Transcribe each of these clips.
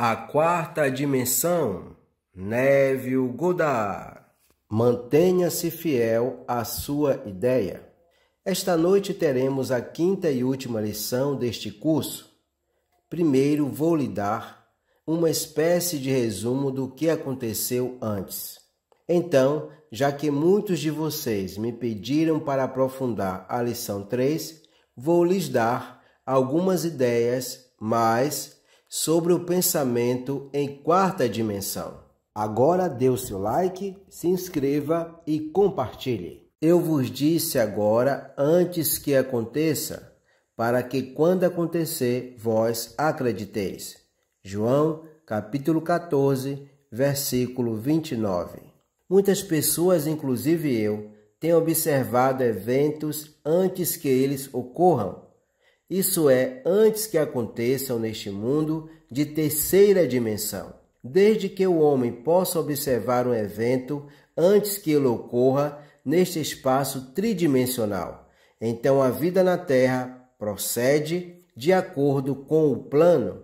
A quarta dimensão, Neville Goddard. Mantenha-se fiel à sua ideia. Esta noite teremos a quinta e última lição deste curso. Primeiro vou lhe dar uma espécie de resumo do que aconteceu antes. Então, já que muitos de vocês me pediram para aprofundar a lição 3, vou lhes dar algumas ideias mais sobre o pensamento em quarta dimensão. Agora dê o seu like, se inscreva e compartilhe. Eu vos disse agora antes que aconteça, para que quando acontecer vós acrediteis. João, capítulo 14, versículo 29. Muitas pessoas, inclusive eu, têm observado eventos antes que eles ocorram isso é, antes que aconteçam neste mundo de terceira dimensão. Desde que o homem possa observar um evento antes que ele ocorra neste espaço tridimensional. Então a vida na Terra procede de acordo com o plano,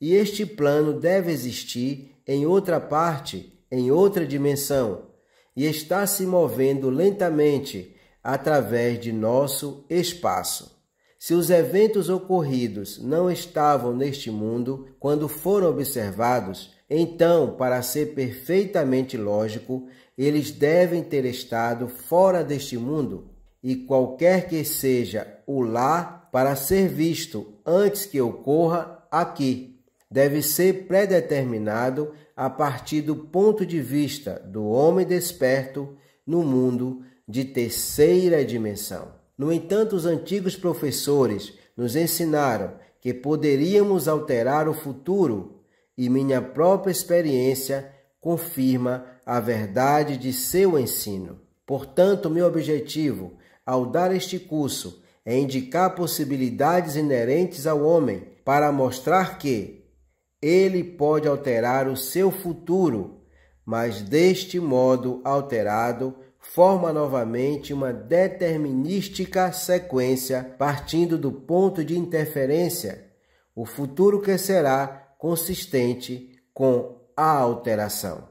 e este plano deve existir em outra parte, em outra dimensão, e está se movendo lentamente através de nosso espaço. Se os eventos ocorridos não estavam neste mundo quando foram observados, então, para ser perfeitamente lógico, eles devem ter estado fora deste mundo, e qualquer que seja o lá para ser visto antes que ocorra aqui, deve ser predeterminado a partir do ponto de vista do homem desperto no mundo de terceira dimensão. No entanto, os antigos professores nos ensinaram que poderíamos alterar o futuro, e minha própria experiência confirma a verdade de seu ensino. Portanto, meu objetivo ao dar este curso é indicar possibilidades inerentes ao homem para mostrar que ele pode alterar o seu futuro, mas deste modo alterado forma novamente uma determinística sequência partindo do ponto de interferência, o futuro que será consistente com a alteração.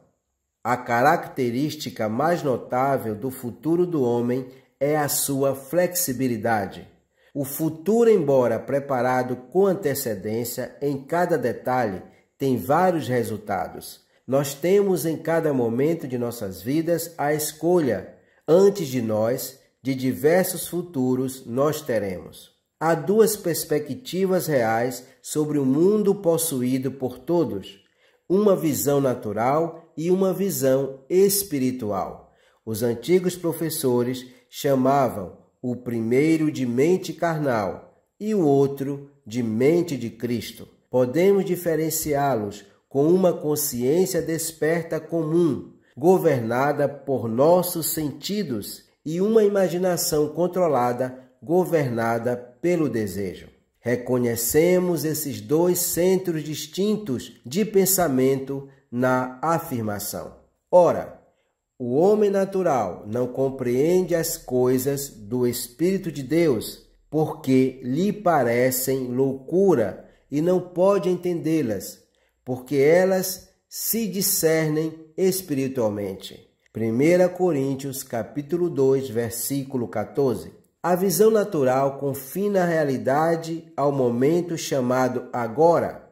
A característica mais notável do futuro do homem é a sua flexibilidade. O futuro, embora preparado com antecedência em cada detalhe, tem vários resultados, nós temos em cada momento de nossas vidas a escolha antes de nós de diversos futuros nós teremos. Há duas perspectivas reais sobre o mundo possuído por todos: uma visão natural e uma visão espiritual. Os antigos professores chamavam o primeiro de mente carnal e o outro de mente de Cristo. Podemos diferenciá-los com uma consciência desperta comum, governada por nossos sentidos e uma imaginação controlada, governada pelo desejo. Reconhecemos esses dois centros distintos de pensamento na afirmação. Ora, o homem natural não compreende as coisas do Espírito de Deus porque lhe parecem loucura e não pode entendê-las, porque elas se discernem espiritualmente. 1 Coríntios capítulo 2, versículo 14. A visão natural confina a realidade ao momento chamado agora.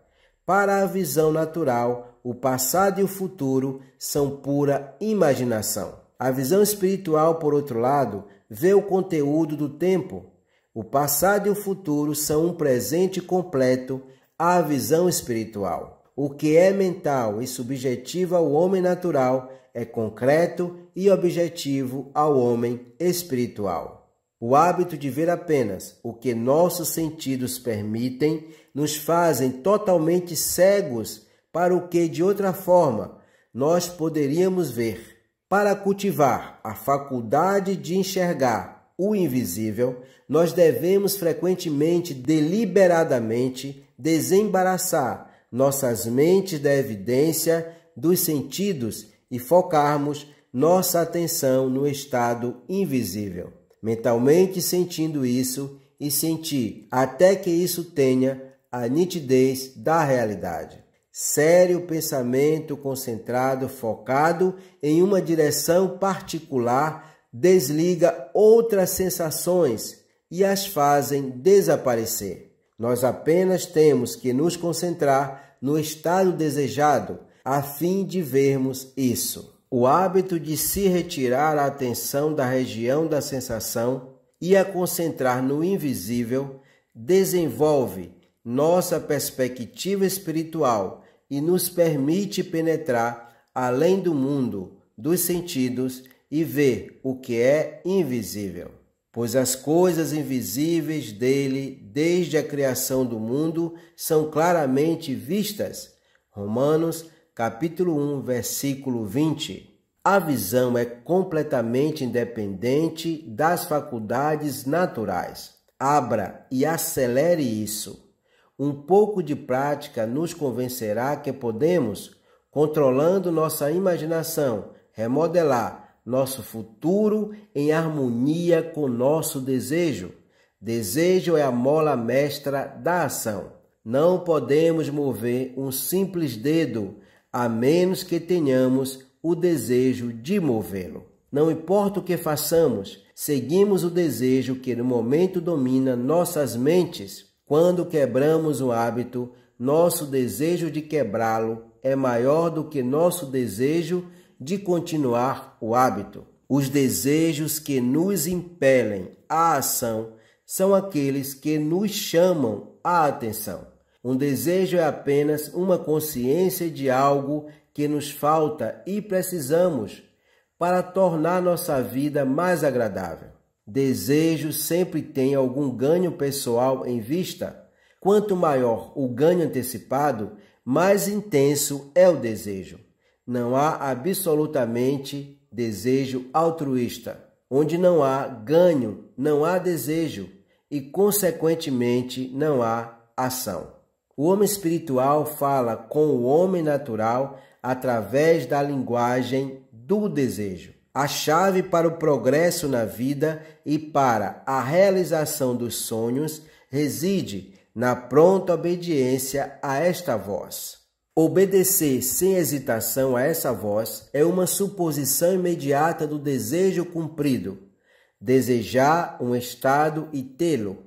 Para a visão natural, o passado e o futuro são pura imaginação. A visão espiritual, por outro lado, vê o conteúdo do tempo. O passado e o futuro são um presente completo à visão espiritual. O que é mental e subjetivo ao homem natural é concreto e objetivo ao homem espiritual. O hábito de ver apenas o que nossos sentidos permitem nos fazem totalmente cegos para o que de outra forma nós poderíamos ver. Para cultivar a faculdade de enxergar o invisível, nós devemos frequentemente, deliberadamente, desembaraçar nossas mentes da evidência dos sentidos e focarmos nossa atenção no estado invisível, mentalmente sentindo isso e sentir até que isso tenha a nitidez da realidade. Sério pensamento concentrado, focado em uma direção particular, desliga outras sensações e as fazem desaparecer. Nós apenas temos que nos concentrar no estado desejado a fim de vermos isso. O hábito de se retirar a atenção da região da sensação e a concentrar no invisível desenvolve nossa perspectiva espiritual e nos permite penetrar além do mundo dos sentidos e ver o que é invisível pois as coisas invisíveis dele, desde a criação do mundo, são claramente vistas. Romanos, capítulo 1, versículo 20. A visão é completamente independente das faculdades naturais. Abra e acelere isso. Um pouco de prática nos convencerá que podemos, controlando nossa imaginação, remodelar nosso futuro em harmonia com nosso desejo. Desejo é a mola mestra da ação. Não podemos mover um simples dedo a menos que tenhamos o desejo de movê-lo. Não importa o que façamos, seguimos o desejo que no momento domina nossas mentes. Quando quebramos o hábito, nosso desejo de quebrá-lo é maior do que nosso desejo de de continuar o hábito. Os desejos que nos impelem à ação são aqueles que nos chamam a atenção. Um desejo é apenas uma consciência de algo que nos falta e precisamos para tornar nossa vida mais agradável. Desejo sempre tem algum ganho pessoal em vista. Quanto maior o ganho antecipado, mais intenso é o desejo não há absolutamente desejo altruísta. Onde não há ganho, não há desejo e, consequentemente, não há ação. O homem espiritual fala com o homem natural através da linguagem do desejo. A chave para o progresso na vida e para a realização dos sonhos reside na pronta obediência a esta voz. Obedecer sem hesitação a essa voz é uma suposição imediata do desejo cumprido. Desejar um estado e tê-lo.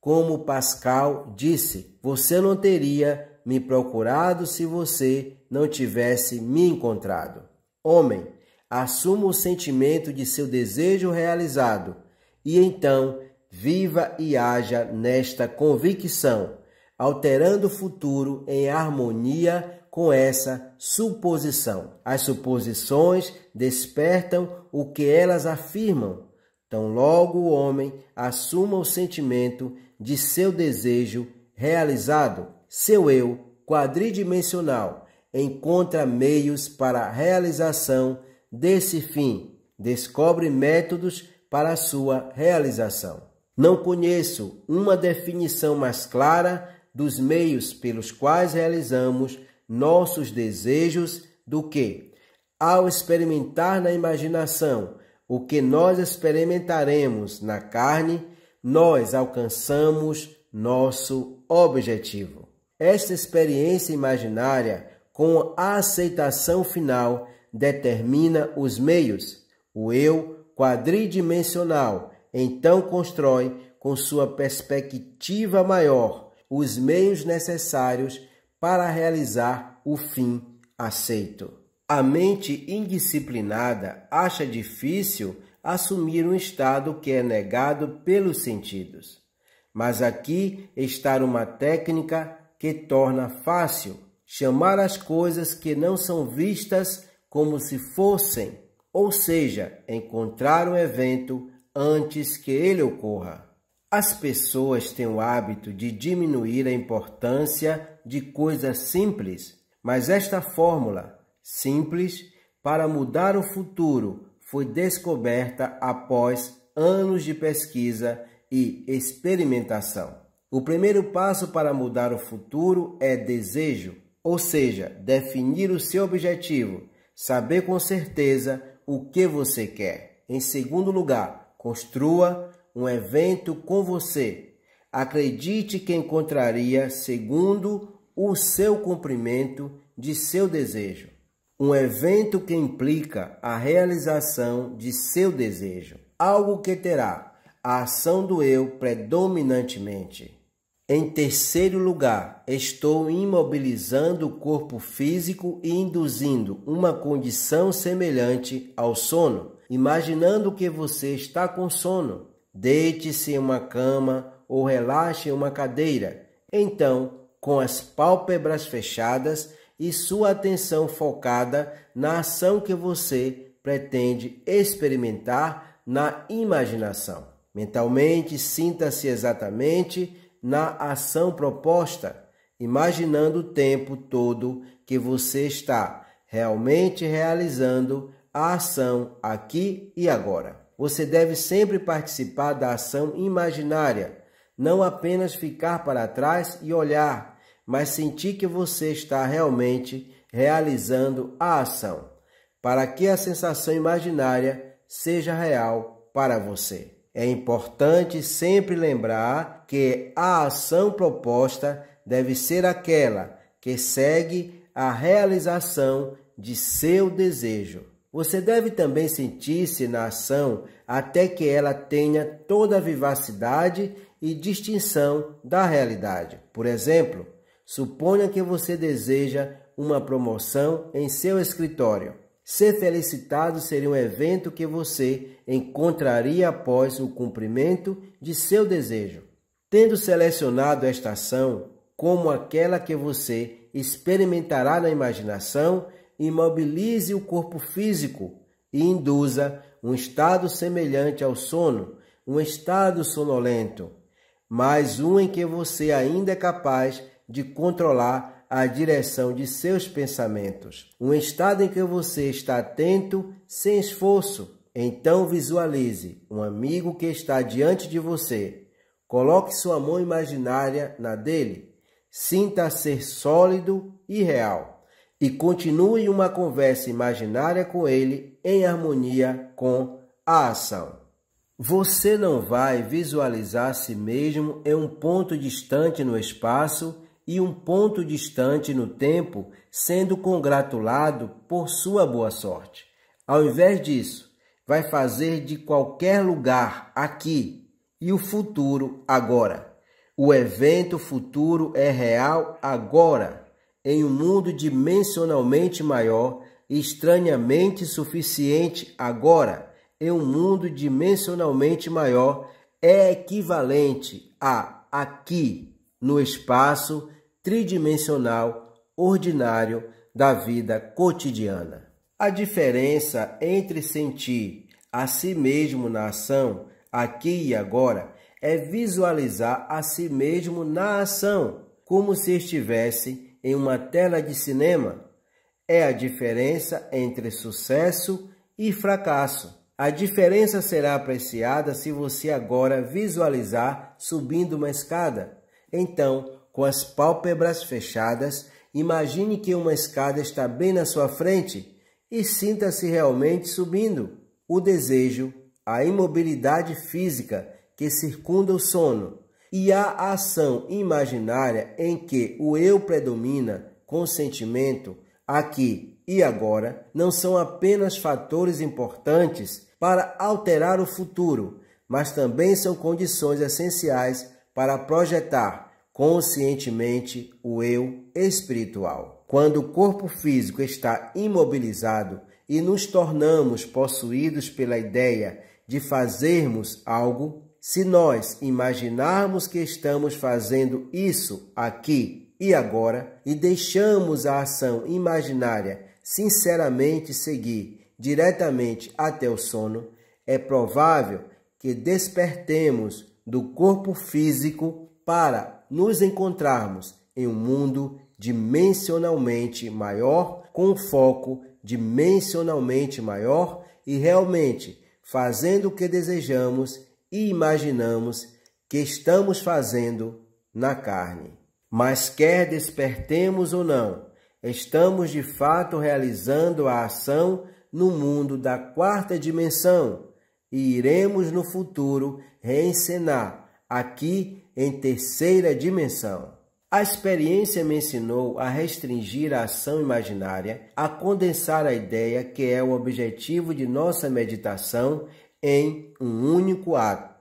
Como Pascal disse, você não teria me procurado se você não tivesse me encontrado. Homem, assuma o sentimento de seu desejo realizado e então viva e haja nesta convicção alterando o futuro em harmonia com essa suposição. As suposições despertam o que elas afirmam. Tão logo o homem assuma o sentimento de seu desejo realizado, seu eu quadridimensional encontra meios para a realização desse fim, descobre métodos para sua realização. Não conheço uma definição mais clara dos meios pelos quais realizamos nossos desejos do que, ao experimentar na imaginação o que nós experimentaremos na carne, nós alcançamos nosso objetivo. Esta experiência imaginária, com a aceitação final, determina os meios. O eu quadridimensional então constrói, com sua perspectiva maior, os meios necessários para realizar o fim aceito. A mente indisciplinada acha difícil assumir um estado que é negado pelos sentidos. Mas aqui está uma técnica que torna fácil chamar as coisas que não são vistas como se fossem, ou seja, encontrar um evento antes que ele ocorra. As pessoas têm o hábito de diminuir a importância de coisas simples, mas esta fórmula simples para mudar o futuro foi descoberta após anos de pesquisa e experimentação. O primeiro passo para mudar o futuro é desejo, ou seja, definir o seu objetivo, saber com certeza o que você quer. Em segundo lugar, construa um evento com você. Acredite que encontraria segundo o seu cumprimento de seu desejo. Um evento que implica a realização de seu desejo, algo que terá a ação do eu predominantemente. Em terceiro lugar, estou imobilizando o corpo físico e induzindo uma condição semelhante ao sono, imaginando que você está com sono. Deite-se em uma cama ou relaxe em uma cadeira. Então, com as pálpebras fechadas e sua atenção focada na ação que você pretende experimentar na imaginação. Mentalmente, sinta-se exatamente na ação proposta, imaginando o tempo todo que você está realmente realizando a ação aqui e agora você deve sempre participar da ação imaginária, não apenas ficar para trás e olhar, mas sentir que você está realmente realizando a ação, para que a sensação imaginária seja real para você. É importante sempre lembrar que a ação proposta deve ser aquela que segue a realização de seu desejo. Você deve também sentir-se na ação até que ela tenha toda a vivacidade e distinção da realidade. Por exemplo, suponha que você deseja uma promoção em seu escritório. Ser felicitado seria um evento que você encontraria após o cumprimento de seu desejo. Tendo selecionado esta ação como aquela que você experimentará na imaginação, imobilize o corpo físico e induza um estado semelhante ao sono, um estado sonolento, mas um em que você ainda é capaz de controlar a direção de seus pensamentos, um estado em que você está atento, sem esforço. Então visualize um amigo que está diante de você. Coloque sua mão imaginária na dele. Sinta ser sólido e real e continue uma conversa imaginária com ele em harmonia com a ação. Você não vai visualizar si mesmo em um ponto distante no espaço e um ponto distante no tempo, sendo congratulado por sua boa sorte. Ao invés disso, vai fazer de qualquer lugar aqui e o futuro agora. O evento futuro é real agora em um mundo dimensionalmente maior, estranhamente suficiente agora, em um mundo dimensionalmente maior, é equivalente a aqui, no espaço tridimensional ordinário da vida cotidiana. A diferença entre sentir a si mesmo na ação, aqui e agora, é visualizar a si mesmo na ação, como se estivesse em uma tela de cinema é a diferença entre sucesso e fracasso. A diferença será apreciada se você agora visualizar subindo uma escada. Então, com as pálpebras fechadas, imagine que uma escada está bem na sua frente e sinta-se realmente subindo. O desejo, a imobilidade física que circunda o sono, e a ação imaginária em que o eu predomina com sentimento aqui e agora não são apenas fatores importantes para alterar o futuro, mas também são condições essenciais para projetar conscientemente o eu espiritual. Quando o corpo físico está imobilizado e nos tornamos possuídos pela ideia de fazermos algo, se nós imaginarmos que estamos fazendo isso aqui e agora e deixamos a ação imaginária sinceramente seguir diretamente até o sono, é provável que despertemos do corpo físico para nos encontrarmos em um mundo dimensionalmente maior, com foco dimensionalmente maior e realmente fazendo o que desejamos e imaginamos que estamos fazendo na carne. Mas quer despertemos ou não, estamos de fato realizando a ação no mundo da quarta dimensão e iremos no futuro reencenar aqui em terceira dimensão. A experiência me ensinou a restringir a ação imaginária, a condensar a ideia que é o objetivo de nossa meditação em um único ato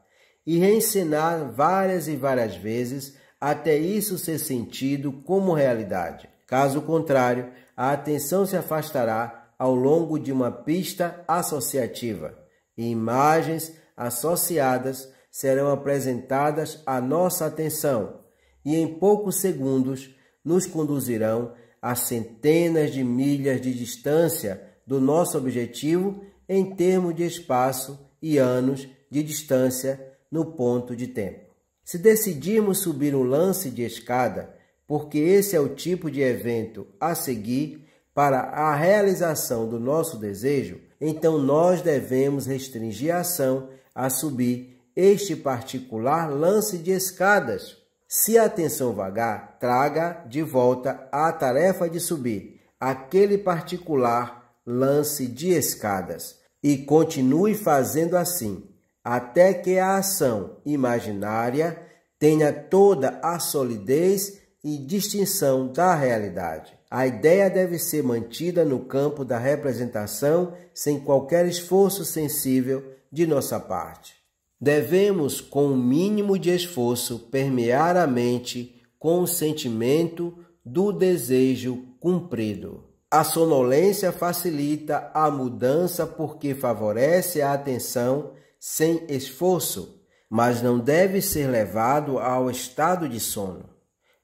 e reensinar várias e várias vezes até isso ser sentido como realidade. Caso contrário, a atenção se afastará ao longo de uma pista associativa e imagens associadas serão apresentadas à nossa atenção e em poucos segundos nos conduzirão a centenas de milhas de distância do nosso objetivo em termos de espaço e anos de distância no ponto de tempo. Se decidirmos subir um lance de escada, porque esse é o tipo de evento a seguir para a realização do nosso desejo, então nós devemos restringir a ação a subir este particular lance de escadas. Se a atenção vagar, traga de volta a tarefa de subir aquele particular lance de escadas e continue fazendo assim, até que a ação imaginária tenha toda a solidez e distinção da realidade. A ideia deve ser mantida no campo da representação sem qualquer esforço sensível de nossa parte. Devemos, com o um mínimo de esforço, permear a mente com o sentimento do desejo cumprido. A sonolência facilita a mudança porque favorece a atenção sem esforço, mas não deve ser levado ao estado de sono,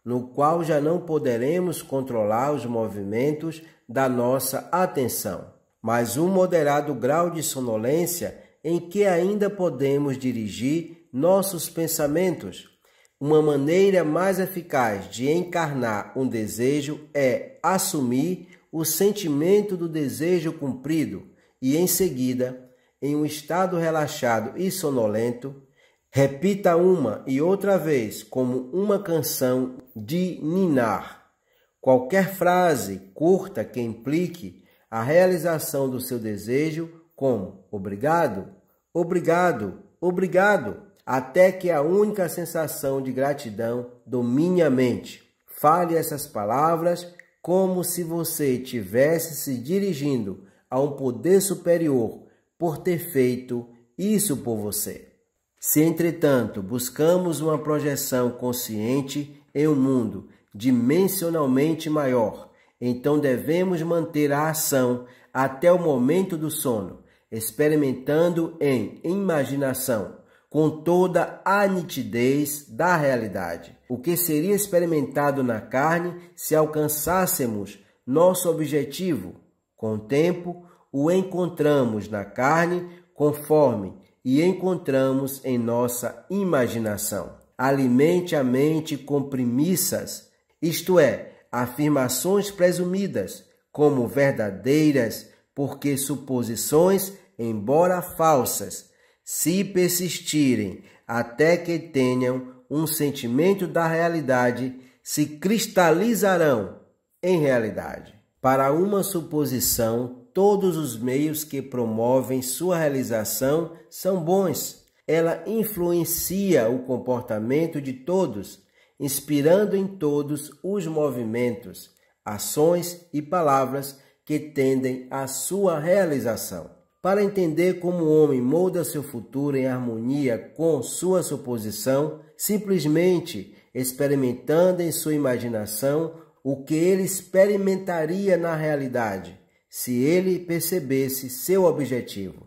no qual já não poderemos controlar os movimentos da nossa atenção, mas um moderado grau de sonolência em que ainda podemos dirigir nossos pensamentos. Uma maneira mais eficaz de encarnar um desejo é assumir o sentimento do desejo cumprido e, em seguida, em um estado relaxado e sonolento, repita uma e outra vez como uma canção de ninar. Qualquer frase curta que implique a realização do seu desejo, como obrigado, obrigado, obrigado, até que a única sensação de gratidão domine a mente. Fale essas palavras como se você tivesse se dirigindo a um poder superior por ter feito isso por você. Se, entretanto, buscamos uma projeção consciente em um mundo dimensionalmente maior, então devemos manter a ação até o momento do sono, experimentando em imaginação, com toda a nitidez da realidade o que seria experimentado na carne se alcançássemos nosso objetivo. Com o tempo, o encontramos na carne conforme e encontramos em nossa imaginação. Alimente a mente com premissas, isto é, afirmações presumidas como verdadeiras, porque suposições, embora falsas, se persistirem até que tenham um sentimento da realidade se cristalizarão em realidade. Para uma suposição, todos os meios que promovem sua realização são bons. Ela influencia o comportamento de todos, inspirando em todos os movimentos, ações e palavras que tendem à sua realização. Para entender como o homem molda seu futuro em harmonia com sua suposição, simplesmente experimentando em sua imaginação o que ele experimentaria na realidade, se ele percebesse seu objetivo.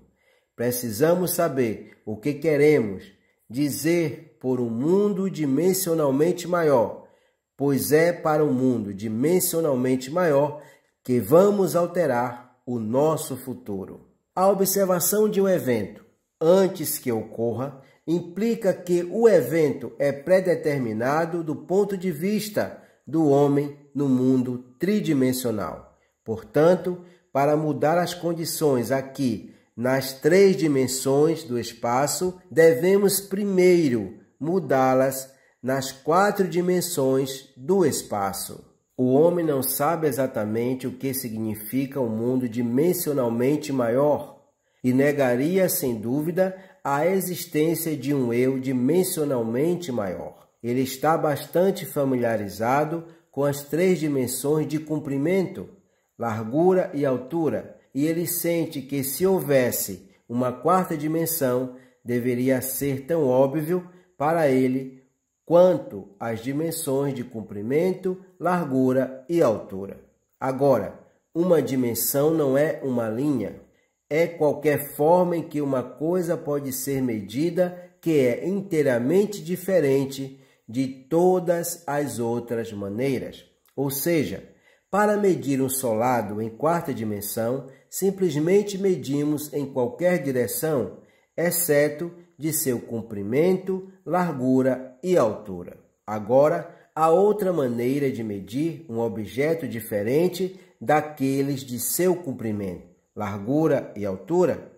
Precisamos saber o que queremos dizer por um mundo dimensionalmente maior, pois é para um mundo dimensionalmente maior que vamos alterar o nosso futuro. A observação de um evento antes que ocorra implica que o evento é predeterminado do ponto de vista do homem no mundo tridimensional. Portanto, para mudar as condições aqui nas três dimensões do espaço, devemos primeiro mudá-las nas quatro dimensões do espaço. O homem não sabe exatamente o que significa um mundo dimensionalmente maior e negaria, sem dúvida, a existência de um eu dimensionalmente maior. Ele está bastante familiarizado com as três dimensões de comprimento, largura e altura, e ele sente que se houvesse uma quarta dimensão, deveria ser tão óbvio para ele quanto as dimensões de comprimento, largura e altura. Agora, uma dimensão não é uma linha, é qualquer forma em que uma coisa pode ser medida que é inteiramente diferente de todas as outras maneiras. Ou seja, para medir um solado em quarta dimensão, simplesmente medimos em qualquer direção, exceto de seu comprimento, largura e altura. Agora, a outra maneira de medir um objeto diferente daqueles de seu comprimento largura e altura?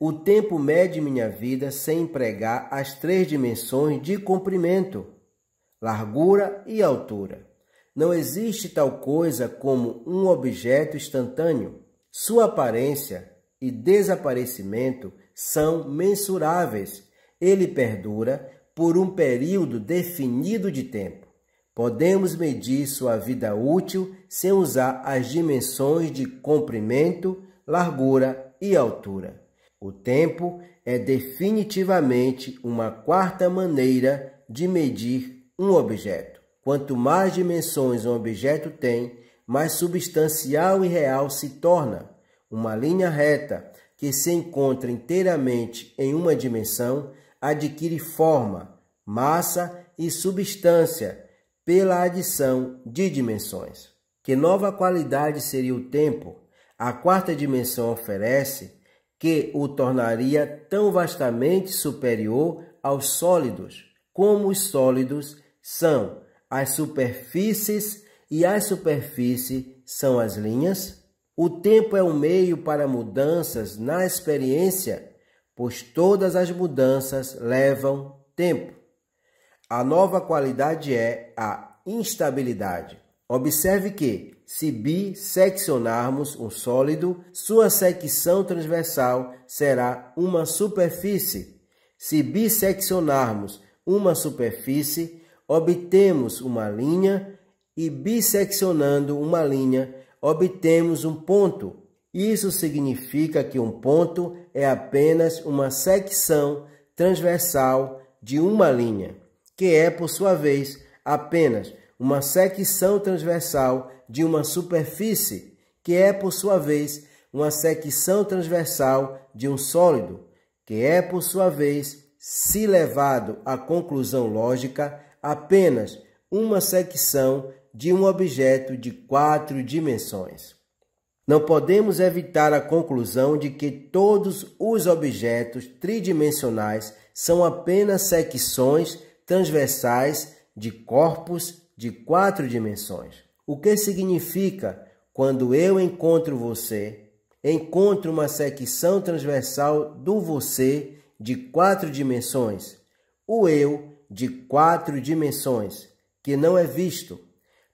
O tempo mede minha vida sem empregar as três dimensões de comprimento, largura e altura. Não existe tal coisa como um objeto instantâneo. Sua aparência e desaparecimento são mensuráveis. Ele perdura por um período definido de tempo. Podemos medir sua vida útil sem usar as dimensões de comprimento, largura e altura. O tempo é definitivamente uma quarta maneira de medir um objeto. Quanto mais dimensões um objeto tem, mais substancial e real se torna. Uma linha reta que se encontra inteiramente em uma dimensão adquire forma, massa e substância pela adição de dimensões. Que nova qualidade seria o tempo a quarta dimensão oferece que o tornaria tão vastamente superior aos sólidos, como os sólidos são as superfícies e as superfícies são as linhas. O tempo é um meio para mudanças na experiência, pois todas as mudanças levam tempo. A nova qualidade é a instabilidade. Observe que se bisseccionarmos um sólido, sua secção transversal será uma superfície. Se bisseccionarmos uma superfície, obtemos uma linha e bisseccionando uma linha, obtemos um ponto. Isso significa que um ponto é apenas uma secção transversal de uma linha, que é, por sua vez, apenas uma secção transversal de uma superfície, que é, por sua vez, uma secção transversal de um sólido, que é, por sua vez, se levado à conclusão lógica, apenas uma secção de um objeto de quatro dimensões. Não podemos evitar a conclusão de que todos os objetos tridimensionais são apenas secções transversais de corpos de quatro dimensões. O que significa quando eu encontro você, encontro uma secção transversal do você de quatro dimensões, o eu de quatro dimensões, que não é visto.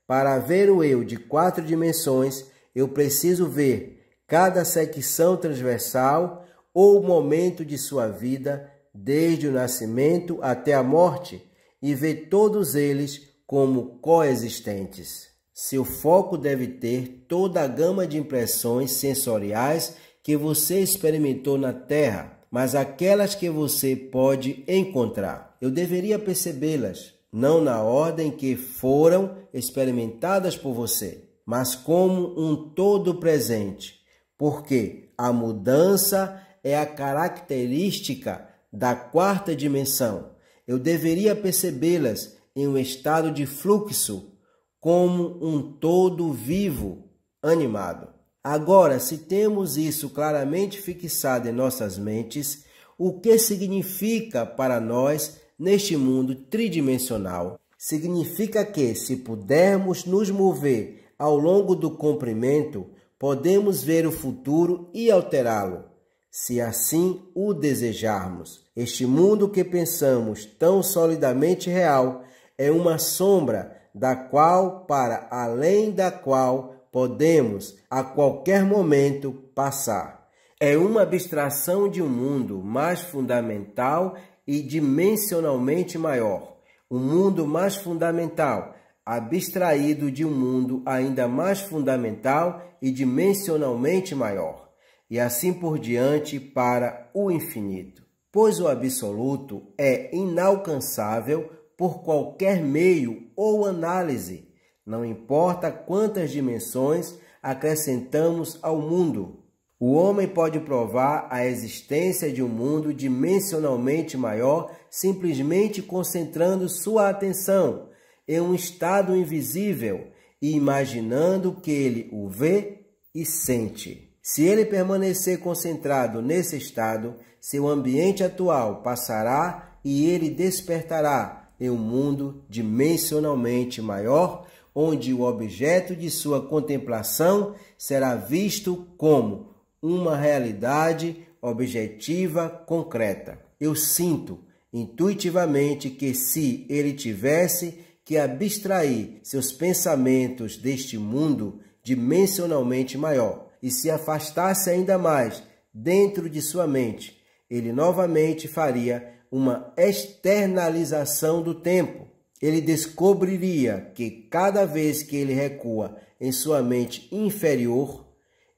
Para ver o eu de quatro dimensões, eu preciso ver cada secção transversal ou momento de sua vida, desde o nascimento até a morte, e ver todos eles como coexistentes. Seu foco deve ter toda a gama de impressões sensoriais que você experimentou na Terra, mas aquelas que você pode encontrar. Eu deveria percebê-las, não na ordem que foram experimentadas por você, mas como um todo presente, porque a mudança é a característica da quarta dimensão. Eu deveria percebê-las em um estado de fluxo, como um todo vivo, animado. Agora, se temos isso claramente fixado em nossas mentes, o que significa para nós neste mundo tridimensional? Significa que, se pudermos nos mover ao longo do comprimento, podemos ver o futuro e alterá-lo, se assim o desejarmos. Este mundo que pensamos tão solidamente real é uma sombra da qual, para além da qual, podemos a qualquer momento passar. É uma abstração de um mundo mais fundamental e dimensionalmente maior. Um mundo mais fundamental, abstraído de um mundo ainda mais fundamental e dimensionalmente maior. E assim por diante para o infinito. Pois o absoluto é inalcançável por qualquer meio ou análise, não importa quantas dimensões acrescentamos ao mundo. O homem pode provar a existência de um mundo dimensionalmente maior simplesmente concentrando sua atenção em um estado invisível e imaginando que ele o vê e sente. Se ele permanecer concentrado nesse estado, seu ambiente atual passará e ele despertará em um mundo dimensionalmente maior, onde o objeto de sua contemplação será visto como uma realidade objetiva concreta. Eu sinto intuitivamente que se ele tivesse que abstrair seus pensamentos deste mundo dimensionalmente maior e se afastasse ainda mais dentro de sua mente, ele novamente faria uma externalização do tempo. Ele descobriria que cada vez que ele recua em sua mente inferior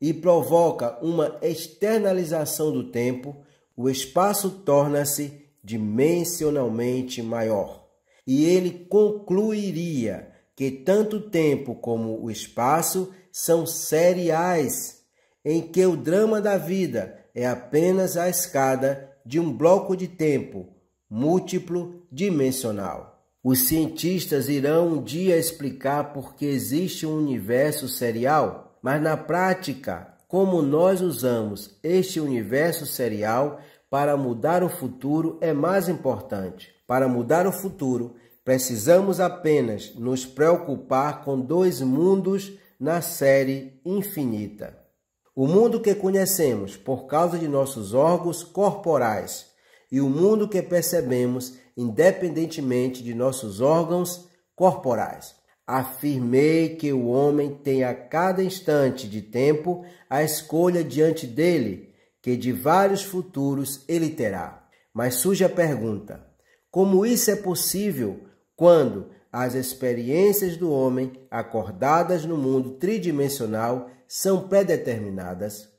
e provoca uma externalização do tempo, o espaço torna-se dimensionalmente maior. E ele concluiria que tanto o tempo como o espaço são seriais, em que o drama da vida é apenas a escada de um bloco de tempo múltiplo dimensional. Os cientistas irão um dia explicar por que existe um universo serial, mas na prática, como nós usamos este universo serial para mudar o futuro é mais importante. Para mudar o futuro, precisamos apenas nos preocupar com dois mundos na série infinita. O mundo que conhecemos por causa de nossos órgãos corporais e o mundo que percebemos independentemente de nossos órgãos corporais. Afirmei que o homem tem a cada instante de tempo a escolha diante dele, que de vários futuros ele terá. Mas surge a pergunta: como isso é possível quando as experiências do homem acordadas no mundo tridimensional são predeterminadas?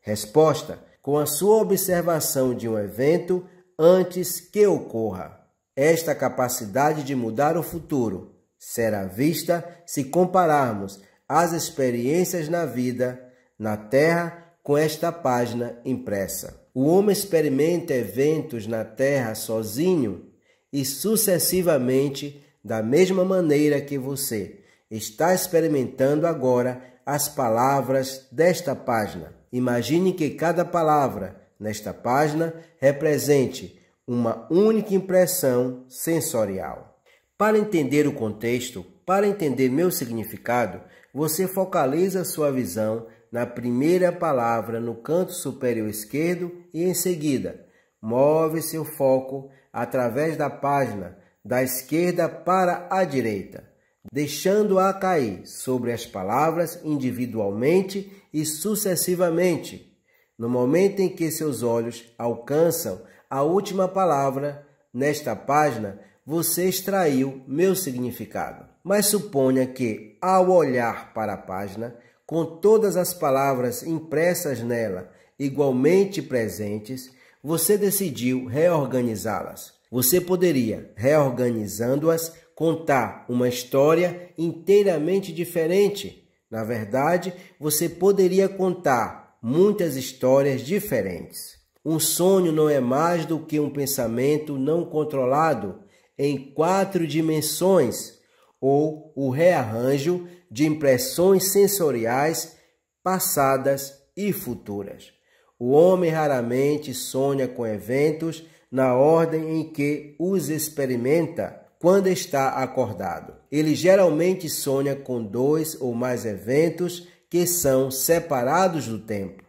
Resposta: com a sua observação de um evento antes que ocorra. Esta capacidade de mudar o futuro será vista se compararmos as experiências na vida, na Terra, com esta página impressa. O homem experimenta eventos na Terra sozinho e sucessivamente, da mesma maneira que você está experimentando agora as palavras desta página. Imagine que cada palavra nesta página represente uma única impressão sensorial. Para entender o contexto, para entender meu significado, você focaliza sua visão na primeira palavra no canto superior esquerdo e em seguida move seu foco através da página da esquerda para a direita deixando-a cair sobre as palavras individualmente e sucessivamente. No momento em que seus olhos alcançam a última palavra, nesta página, você extraiu meu significado. Mas suponha que, ao olhar para a página, com todas as palavras impressas nela igualmente presentes, você decidiu reorganizá-las. Você poderia, reorganizando-as, contar uma história inteiramente diferente. Na verdade, você poderia contar muitas histórias diferentes. Um sonho não é mais do que um pensamento não controlado em quatro dimensões ou o rearranjo de impressões sensoriais passadas e futuras. O homem raramente sonha com eventos na ordem em que os experimenta quando está acordado. Ele geralmente sonha com dois ou mais eventos que são separados do tempo,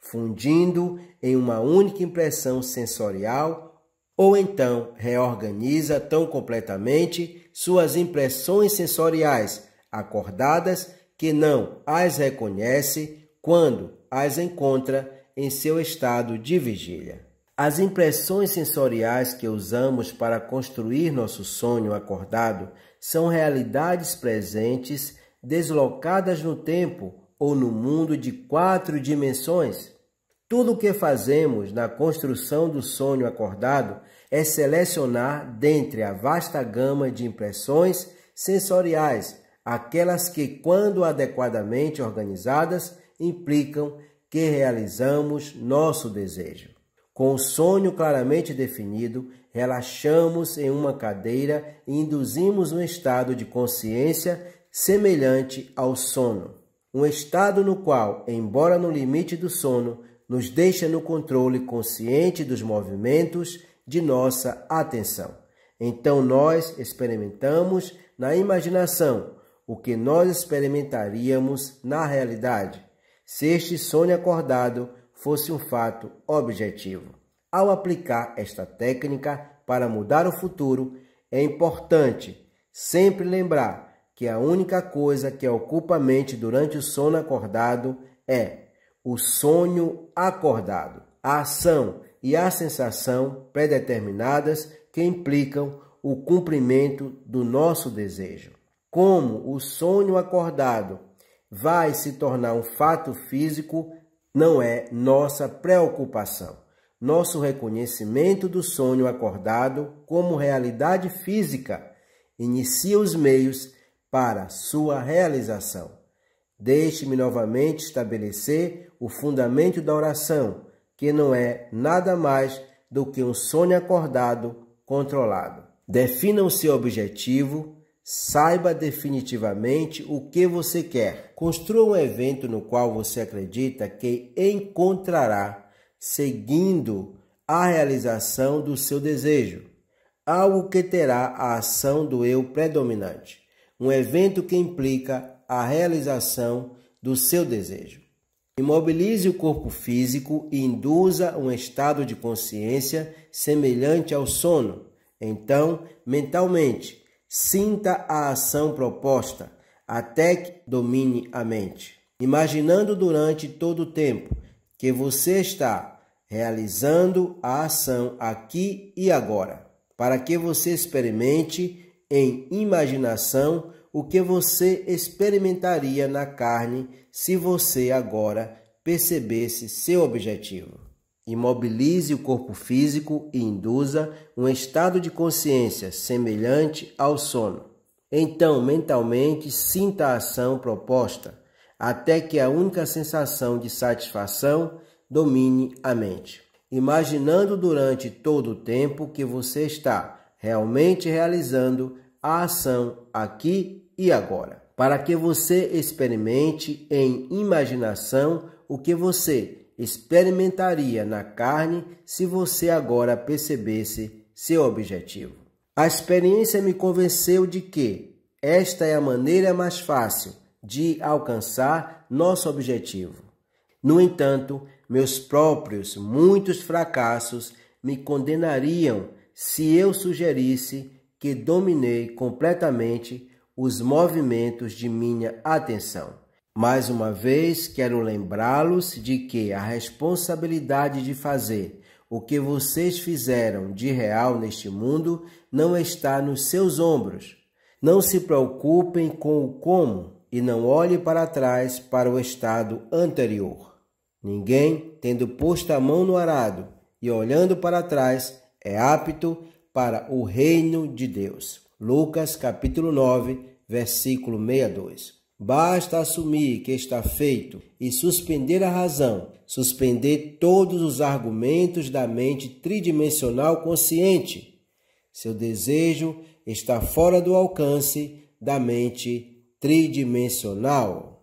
fundindo em uma única impressão sensorial, ou então reorganiza tão completamente suas impressões sensoriais acordadas que não as reconhece quando as encontra em seu estado de vigília. As impressões sensoriais que usamos para construir nosso sonho acordado são realidades presentes deslocadas no tempo ou no mundo de quatro dimensões. Tudo o que fazemos na construção do sonho acordado é selecionar dentre a vasta gama de impressões sensoriais, aquelas que, quando adequadamente organizadas, implicam que realizamos nosso desejo. Com o sonho claramente definido, relaxamos em uma cadeira e induzimos um estado de consciência semelhante ao sono. Um estado no qual, embora no limite do sono, nos deixa no controle consciente dos movimentos de nossa atenção. Então nós experimentamos na imaginação o que nós experimentaríamos na realidade. Se este sonho acordado fosse um fato objetivo. Ao aplicar esta técnica para mudar o futuro, é importante sempre lembrar que a única coisa que ocupa a mente durante o sono acordado é o sonho acordado, a ação e a sensação predeterminadas que implicam o cumprimento do nosso desejo. Como o sonho acordado vai se tornar um fato físico não é nossa preocupação. Nosso reconhecimento do sonho acordado como realidade física inicia os meios para sua realização. Deixe-me novamente estabelecer o fundamento da oração, que não é nada mais do que um sonho acordado controlado. Defina o seu objetivo, Saiba definitivamente o que você quer. Construa um evento no qual você acredita que encontrará, seguindo a realização do seu desejo, algo que terá a ação do eu predominante. Um evento que implica a realização do seu desejo. Imobilize o corpo físico e induza um estado de consciência semelhante ao sono. Então, mentalmente, Sinta a ação proposta, até que domine a mente. Imaginando durante todo o tempo que você está realizando a ação aqui e agora, para que você experimente em imaginação o que você experimentaria na carne se você agora percebesse seu objetivo. Imobilize o corpo físico e induza um estado de consciência semelhante ao sono. Então, mentalmente, sinta a ação proposta, até que a única sensação de satisfação domine a mente, imaginando durante todo o tempo que você está realmente realizando a ação aqui e agora, para que você experimente em imaginação o que você experimentaria na carne se você agora percebesse seu objetivo. A experiência me convenceu de que esta é a maneira mais fácil de alcançar nosso objetivo. No entanto, meus próprios muitos fracassos me condenariam se eu sugerisse que dominei completamente os movimentos de minha atenção. Mais uma vez, quero lembrá-los de que a responsabilidade de fazer o que vocês fizeram de real neste mundo não está nos seus ombros. Não se preocupem com o como e não olhe para trás para o estado anterior. Ninguém, tendo posto a mão no arado e olhando para trás, é apto para o reino de Deus. Lucas capítulo 9, versículo 62. Basta assumir que está feito e suspender a razão, suspender todos os argumentos da mente tridimensional consciente. Seu desejo está fora do alcance da mente tridimensional.